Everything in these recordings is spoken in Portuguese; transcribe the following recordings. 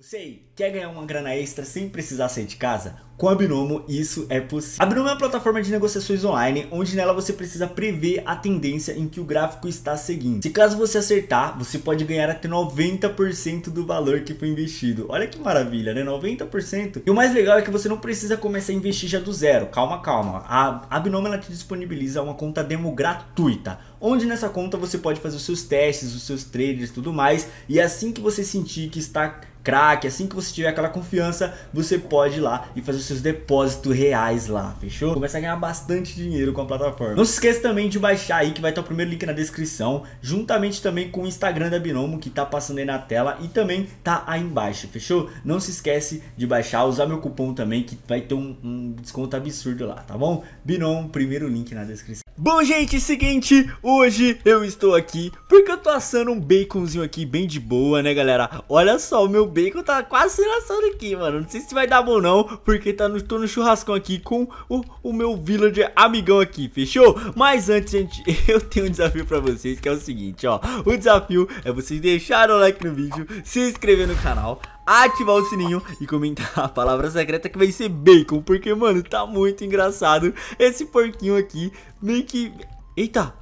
Você aí, quer ganhar uma grana extra sem precisar sair de casa? Com a Binomo, isso é possível. A Binomo é uma plataforma de negociações online, onde nela você precisa prever a tendência em que o gráfico está seguindo. Se caso você acertar, você pode ganhar até 90% do valor que foi investido. Olha que maravilha, né? 90%. E o mais legal é que você não precisa começar a investir já do zero. Calma, calma. A, Binomo, ela te disponibiliza uma conta demo gratuita, onde nessa conta você pode fazer os seus testes, os seus traders e tudo mais. E é assim que você sentir que está crack, assim que você tiver aquela confiança, você pode ir lá e fazer os seus depósitos reais lá, fechou? Começa a ganhar bastante dinheiro com a plataforma. Não se esqueça também de baixar aí, que vai estar o primeiro link na descrição, juntamente também com o Instagram da Binomo, que tá passando aí na tela e também tá aí embaixo, fechou? Não se esquece de baixar, usar meu cupom também, que vai ter um, um desconto absurdo lá, tá bom? Binomo, primeiro link na descrição. Bom, gente, é seguinte, hoje eu estou aqui porque eu tô assando um baconzinho aqui bem de boa, né, galera? Olha só, o meu bacon tá quase sendo assado aqui, mano. Não sei se vai dar bom não, porque tá no, tô no churrascão aqui com o, o meu villager amigão aqui, fechou? Mas antes, gente, eu tenho um desafio pra vocês, que é o seguinte, ó. O desafio é vocês deixarem o like no vídeo, se inscrever no canal, ativar o sininho e comentar a palavra secreta que vai ser bacon, porque, mano, tá muito engraçado esse porquinho aqui, meio que... Eita,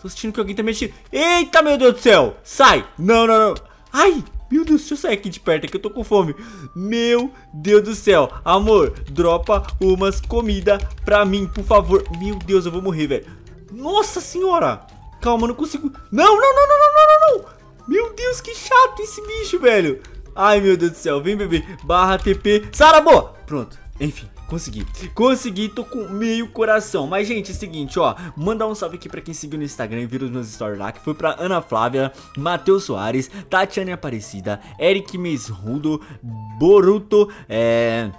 tô sentindo que alguém tá mexendo. Eita, meu Deus do céu, sai, não, não, não, ai... Meu Deus, deixa eu sair aqui de perto, é que eu tô com fome. Meu Deus do céu. Amor, dropa umas comida pra mim, por favor. Meu Deus, eu vou morrer, velho. Nossa senhora. Calma, eu não consigo... Não, não, não, não, não, não, não. Meu Deus, que chato esse bicho, velho. Ai, meu Deus do céu. Vem, bebê. Barra TP. Sarabô. Pronto. Enfim. Consegui, consegui, tô com meio coração Mas gente, é o seguinte, ó Mandar um salve aqui pra quem seguiu no Instagram e viu os meus stories lá Que foi pra Ana Flávia, Matheus Soares Tatiane Aparecida, Eric Mesrudo Boruto, é...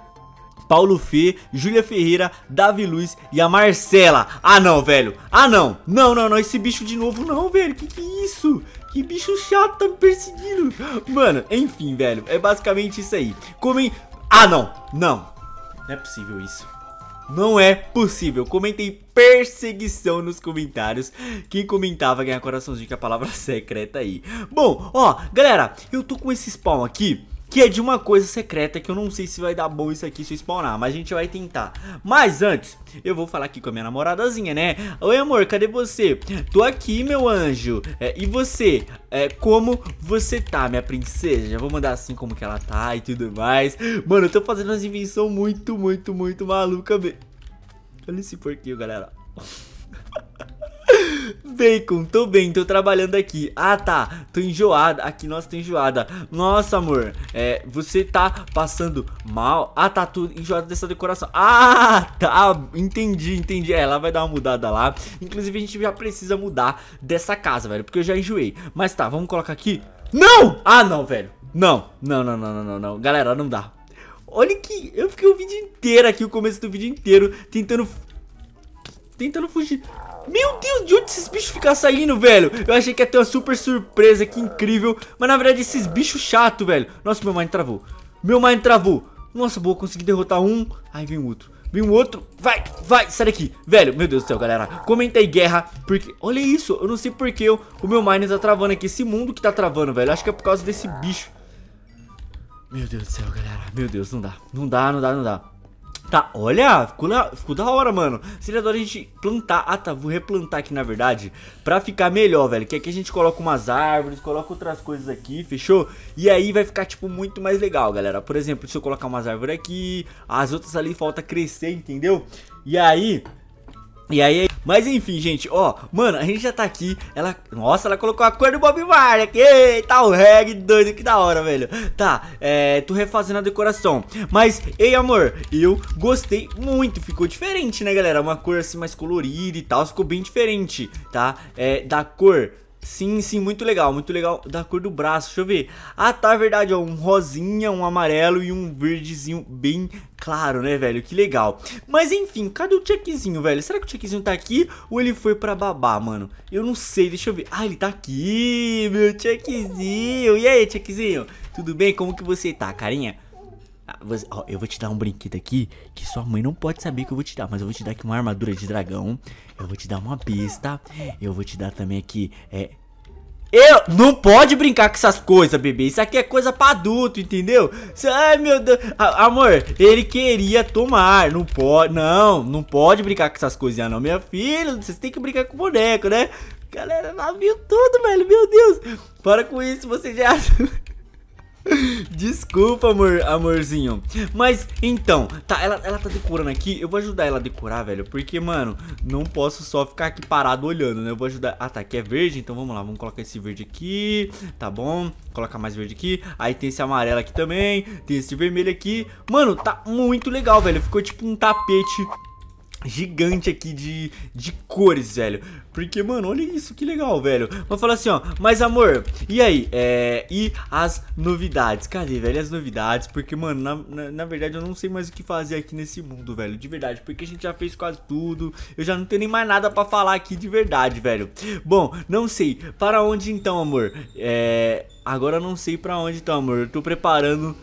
Paulo Fê, Júlia Ferreira, Davi Luiz e a Marcela. Ah não, velho. Ah não. Não, não, não. Esse bicho de novo não, velho. Que que é isso? Que bicho chato tá me perseguindo. Mano, enfim, velho. É basicamente isso aí. Comem... Ah, não. Não. Não é possível isso. Não é possível. Comentem perseguição nos comentários. Quem comentava ganhar coraçãozinho com é a palavra secreta aí. Bom, ó, galera, eu tô com esse spawn aqui que é de uma coisa secreta que eu não sei se vai dar bom isso aqui se spawnar, mas a gente vai tentar. Mas antes, eu vou falar aqui com a minha namoradazinha, né? Oi, amor, cadê você? Tô aqui, meu anjo. É, e você? É, como você tá, minha princesa? Já vou mandar assim como que ela tá e tudo mais. Mano, eu tô fazendo umas invenções muito, muito, muito maluca Olha esse porquinho, galera. Bacon, tô bem, tô trabalhando aqui. Ah, tá, tô enjoada. Aqui, nossa, tô tá enjoada. Nossa, amor, é, você tá passando mal? Ah, tá, tô enjoada dessa decoração. Ah, tá, entendi, entendi. É, ela vai dar uma mudada lá. Inclusive, a gente já precisa mudar dessa casa, velho, porque eu já enjoei. Mas tá, vamos colocar aqui. Não! Ah, não, velho. Não, não, não, não, não, não, não. Galera, não dá. Olha que eu fiquei o vídeo inteiro aqui, o começo do vídeo inteiro, tentando tentando fugir. Meu Deus, de onde esses bichos ficam saindo, velho? Eu achei que ia ter uma super surpresa, que incrível. Mas na verdade, esses bichos chato, velho. Nossa, meu mind travou. Meu mind travou. Nossa, boa, consegui derrotar um. Aí vem outro. Vem um outro. Vai, vai, sai daqui. Velho, meu Deus do céu, galera. Comenta aí, guerra. Porque, olha isso. Eu não sei porque o, o meu mind tá travando aqui. Esse mundo que tá travando, velho. Acho que é por causa desse bicho. Meu Deus do céu, galera. Meu Deus, não dá. Não dá, não dá, não dá. Tá, olha, ficou, na, ficou da hora, mano. Seria da hora a gente plantar. Ah, tá, vou replantar aqui, na verdade, pra ficar melhor, velho. Que aqui a gente coloca umas árvores, coloca outras coisas aqui, fechou? E aí vai ficar, tipo, muito mais legal, galera. Por exemplo, se eu colocar umas árvores aqui, as outras ali falta crescer, entendeu? E aí... E aí... É mas enfim, gente, ó, mano, a gente já tá aqui. Ela, nossa, ela colocou a cor do Bob Marley aqui. Eita, o reggae doido, que da hora, velho. Tá, é, tô refazendo a decoração. Mas, ei, amor, eu gostei muito. Ficou diferente, né, galera? Uma cor assim mais colorida e tal, ficou bem diferente, tá? É, da cor Sim, sim, muito legal, muito legal da cor do braço, deixa eu ver. Ah, tá, verdade, ó, um rosinha, um amarelo e um verdezinho bem claro, né, velho? Que legal. Mas enfim, cadê o checkzinho velho? Será que o checkzinho tá aqui ou ele foi pra babá, mano? Eu não sei, deixa eu ver. Ah, ele tá aqui, meu checkzinho E aí, checkzinho Tudo bem? Como que você tá, carinha? Ah, você, ó, eu vou te dar um brinquedo aqui que sua mãe não pode saber que eu vou te dar, mas eu vou te dar aqui uma armadura de dragão. Eu vou te dar uma pista. Eu vou te dar também aqui. É. Eu não pode brincar com essas coisas, bebê. Isso aqui é coisa pra adulto, entendeu? ai, meu Deus. A, amor, ele queria tomar. Não pode. Não, não pode brincar com essas coisinhas, não. Minha filha, vocês têm que brincar com boneco, né? Galera, lá viu tudo, velho. Meu Deus. Para com isso, você já. Desculpa, amor, amorzinho. Mas, então, tá, ela, ela tá decorando aqui. Eu vou ajudar ela a decorar, velho. Porque, mano, não posso só ficar aqui parado olhando, né? Eu vou ajudar. Ah, tá, aqui é verde, então vamos lá. Vamos colocar esse verde aqui, tá bom? Colocar mais verde aqui. Aí tem esse amarelo aqui também. Tem esse vermelho aqui. Mano, tá muito legal, velho. Ficou tipo um tapete gigante aqui de, de cores, velho Porque, mano, olha isso, que legal, velho Vou falar assim, ó, mas amor, e aí? É, e as novidades? Cadê, velho, as novidades? Porque, mano, na, na, na, verdade eu não sei mais o que fazer aqui nesse mundo, velho De verdade, porque a gente já fez quase tudo Eu já não tenho nem mais nada pra falar aqui de verdade, velho Bom, não sei, para onde então, amor? É, agora eu não sei pra onde então, amor Eu tô preparando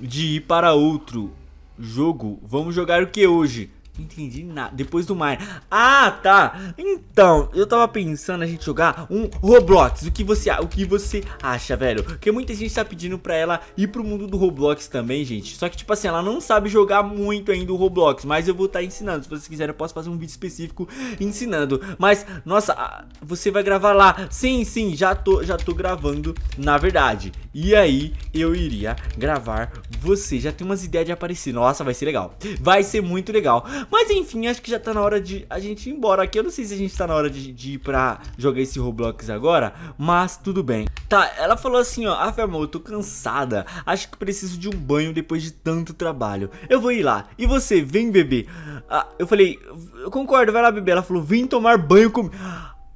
de ir para outro jogo Vamos jogar o que hoje? entendi nada. Depois do Mine. Ah, tá. Então, eu tava pensando a gente jogar um Roblox. O que você, o que você acha, velho? Porque muita gente tá pedindo pra ela ir pro mundo do Roblox também, gente. Só que, tipo assim, ela não sabe jogar muito ainda o Roblox. Mas eu vou estar tá ensinando. Se vocês quiserem, eu posso fazer um vídeo específico ensinando. Mas, nossa, você vai gravar lá. Sim, sim, já tô, já tô gravando, na verdade. E aí, eu iria gravar você. Já tem umas ideias de aparecer. Nossa, vai ser legal. Vai ser muito legal. Mas enfim, acho que já tá na hora de a gente ir embora aqui. Eu não sei se a gente tá na hora de, de ir pra jogar esse Roblox agora, mas tudo bem. Tá, ela falou assim, ó, ah, eu tô cansada. Acho que preciso de um banho depois de tanto trabalho. Eu vou ir lá. E você, vem beber. Ah, eu falei, eu concordo, vai lá beber. Ela falou, vem tomar banho comigo.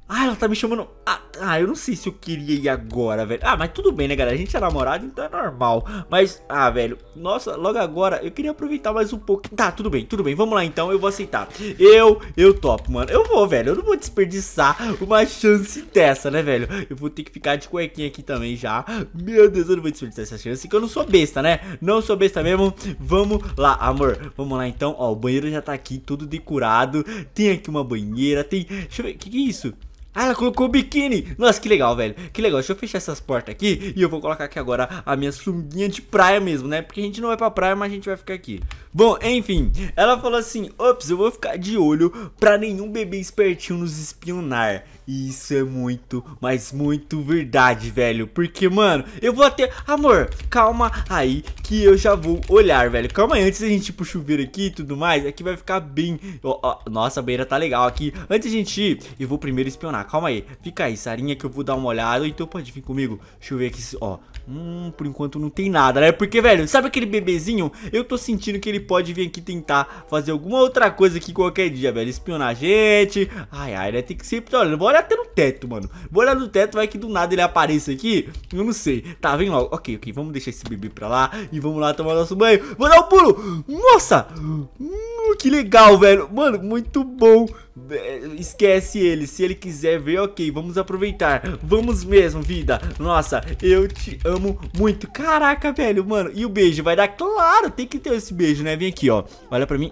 Ah, ela tá me chamando... Ah, ah, eu não sei se eu queria ir agora, velho. Ah, mas tudo bem, né, galera? A gente é namorado, então é normal. Mas, ah, velho, nossa, logo agora eu queria aproveitar mais um pouco. Tá, tudo bem, tudo bem. Vamos lá então, eu vou aceitar. Eu, eu topo, mano. Eu vou, velho. Eu não vou desperdiçar uma chance dessa, né, velho? Eu vou ter que ficar de cuequinha aqui também já. Meu Deus, eu não vou desperdiçar essa chance, que eu não sou besta, né? Não sou besta mesmo. Vamos lá, amor. Vamos lá então. Ó, o banheiro já tá aqui, tudo decorado. Tem aqui uma banheira, tem... Deixa eu ver, o que, que é isso? Ah, ela colocou o biquíni. Nossa, que legal, velho. Que legal. Deixa eu fechar essas portas aqui e eu vou colocar aqui agora a minha sunguinha de praia mesmo, né? Porque a gente não vai pra praia, mas a gente vai ficar aqui. Bom, enfim. Ela falou assim, ops, eu vou ficar de olho pra nenhum bebê espertinho nos espionar isso é muito, mas muito verdade, velho. Porque, mano, eu vou até... Amor, calma aí que eu já vou olhar, velho. Calma aí, antes da gente ir pro chuveiro aqui e tudo mais, aqui vai ficar bem... Oh, oh, nossa, a beira tá legal aqui. Antes da gente ir, eu vou primeiro espionar. Calma aí. Fica aí, Sarinha, que eu vou dar uma olhada. Então pode vir comigo. Deixa eu ver aqui, ó. Hum, por enquanto não tem nada, né? Porque, velho, sabe aquele bebezinho? Eu tô sentindo que ele pode vir aqui tentar fazer alguma outra coisa aqui qualquer dia, velho. Espionar a gente. Ai, ai, né? Tem que sempre olha Vou olhar até no teto, mano. Vou olhar no teto, vai que do nada ele apareça aqui. Eu não sei. Tá, vem logo. Ok, ok. Vamos deixar esse bebê pra lá e vamos lá tomar nosso banho. Vou dar um pulo. Nossa! Nossa! que legal, velho. Mano, muito bom. É, esquece ele. Se ele quiser ver, ok. Vamos aproveitar. Vamos mesmo, vida. Nossa, eu te amo muito. Caraca, velho, mano. E o beijo vai dar? Claro, tem que ter esse beijo, né? Vem aqui, ó. Olha pra mim.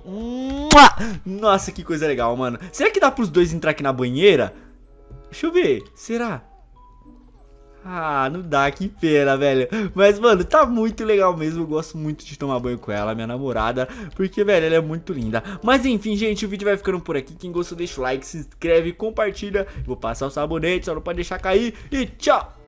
Nossa, que coisa legal, mano. Será que dá pros dois entrar aqui na banheira? Deixa eu ver. Será? Ah, não dá, que pena, velho. Mas, mano, tá muito legal mesmo. Eu gosto muito de tomar banho com ela, minha namorada. Porque, velho, ela é muito linda. Mas, enfim, gente, o vídeo vai ficando por aqui. Quem gostou, deixa o like, se inscreve, compartilha. Vou passar o sabonete, só não pode deixar cair. E tchau!